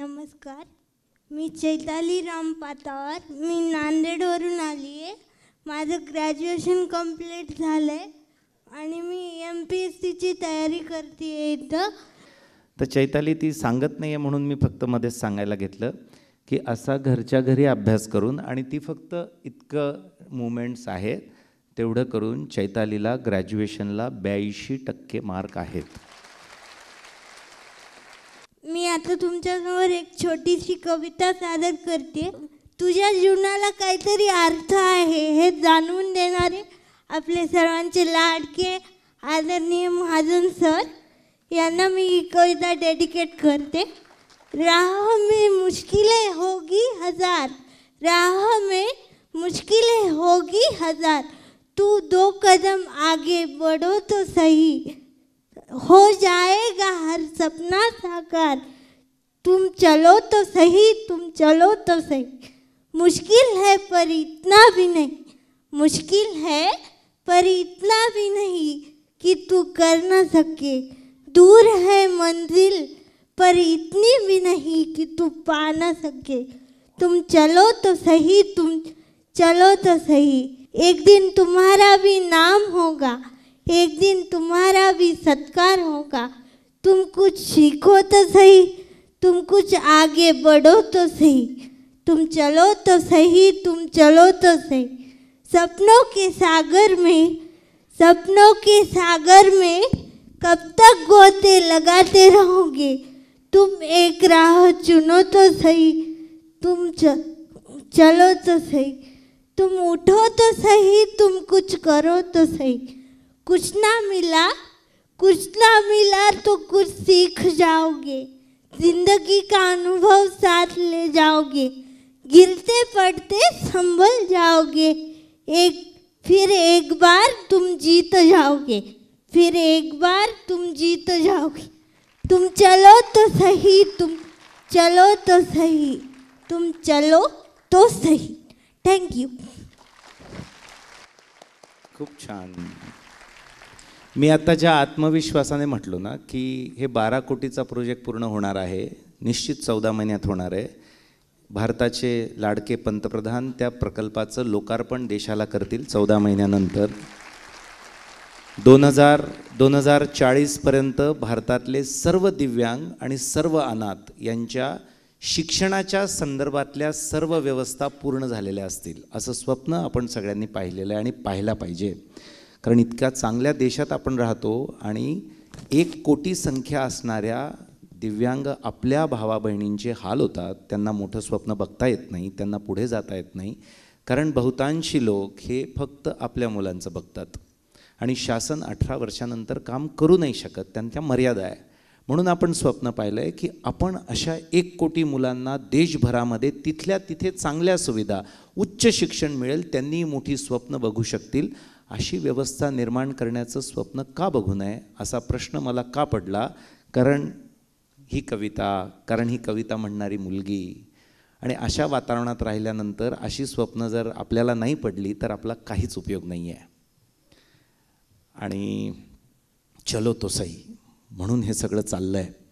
नमस्कार मी चैताली राम पातावर मी नांदेडवरून आली आहे माझं ग्रॅज्युएशन कम्प्लीट झालं आहे आणि मी एम पी एस सीची तयारी करते आहे इथं तर चैताली ती सांगत नाही आहे म्हणून मी फक्त मध्येच सांगायला घेतलं की असा घरच्या घरी अभ्यास करून आणि ती फक्त इतकं मुवमेंट्स आहेत तेवढं करून चैतालीला ग्रॅज्युएशनला ब्याऐंशी टक्के मार्क आहेत आता तुमच्यासमोर एक छोटीशी कविता सादर करते तुझ्या जीवनाला काहीतरी अर्थ आहे हे जाणून देणारे आपले सर्वांचे लाडके आदरणीय महाजन सर यांना मी ही कविता डेडिकेट करते राह में मुश्किले होगी हजार राह में मुश्किले होगी हजार तू दो कदम आगे बढ़ो तो सही हो जाएगा हर सपना साकार तुम चलो तो सही तुम चलो तो सही मुश्किल है पर इतना भी नहीं मुश्किल है पर इतना भी नहीं कि तू कर ना सके दूर है मंजिल पर इतनी भी नहीं कि तू पा ना सके तुम चलो तो सही तुम चलो तो सही एक दिन तुम्हारा भी नाम होगा एक दिन तुम्हारा भी सत्कार होगा तुम कुछ सीखो तो सही तुम कुछ आगे बढ़ो तो सही तुम चलो तो सही तुम चलो तो सही सपनों के सागर में सपनों के सागर में कब तक गोते लगाते रहोगे तुम एक राह चुनो तो सही तुम च, चलो तो सही तुम उठो तो सही तुम कुछ करो तो सही कुछ ना मिला कुछ ना मिला तो कुछ सीख जाओगे जिंदगी का अनुभव साथ ले जाओगे गिरते पड़ते संभल जाओगे एक फिर एक बार तुम जीत जाओगे फिर एक बार तुम जीत जाओगे तुम चलो तो सही तुम चलो तो सही तुम चलो तो सही थैंक यू खूब छान मी आता ज्या आत्मविश्वासाने म्हटलो ना की हे बारा कोटीचा प्रोजेक्ट पूर्ण होणार आहे निश्चित चौदा महिन्यात होणार आहे भारताचे लाडके पंतप्रधान त्या प्रकल्पाचं लोकार्पण देशाला करतील चौदा महिन्यानंतर दोन हजार दोन हजार चाळीसपर्यंत भारतातले सर्व दिव्यांग आणि सर्व अनाथ यांच्या शिक्षणाच्या संदर्भातल्या सर्व व्यवस्था पूर्ण झालेल्या असतील असं स्वप्न आपण सगळ्यांनी पाहिलेलं आहे आणि पाहायला पाहिजे कारण इतक्या चांगल्या देशात आपण राहतो आणि एक कोटी संख्या असणाऱ्या दिव्यांग आपल्या भावा बहिणींचे हाल होतात त्यांना मोठं स्वप्न बघता येत नाही त्यांना पुढे जाता येत नाही कारण बहुतांशी लोक हे फक्त आपल्या मुलांचं बघतात आणि शासन अठरा वर्षानंतर काम करू नाही शकत त्यांच्या मर्यादा आहे म्हणून आपण स्वप्न पाहिलं आहे की आपण अशा एक कोटी मुलांना देशभरामध्ये तिथल्या तिथे चांगल्या सुविधा उच्च शिक्षण मिळेल त्यांनीही मोठी स्वप्न बघू शकतील अशी व्यवस्था निर्माण करण्याचं स्वप्न का बघू नये असा प्रश्न मला का पडला कारण ही कविता कारण ही कविता म्हणणारी मुलगी आणि अशा वातावरणात राहिल्यानंतर अशी स्वप्न जर आपल्याला नाही पडली तर आपला काहीच उपयोग नाही आहे आणि चलो तो सही म्हणून हे सगळं चाललं आहे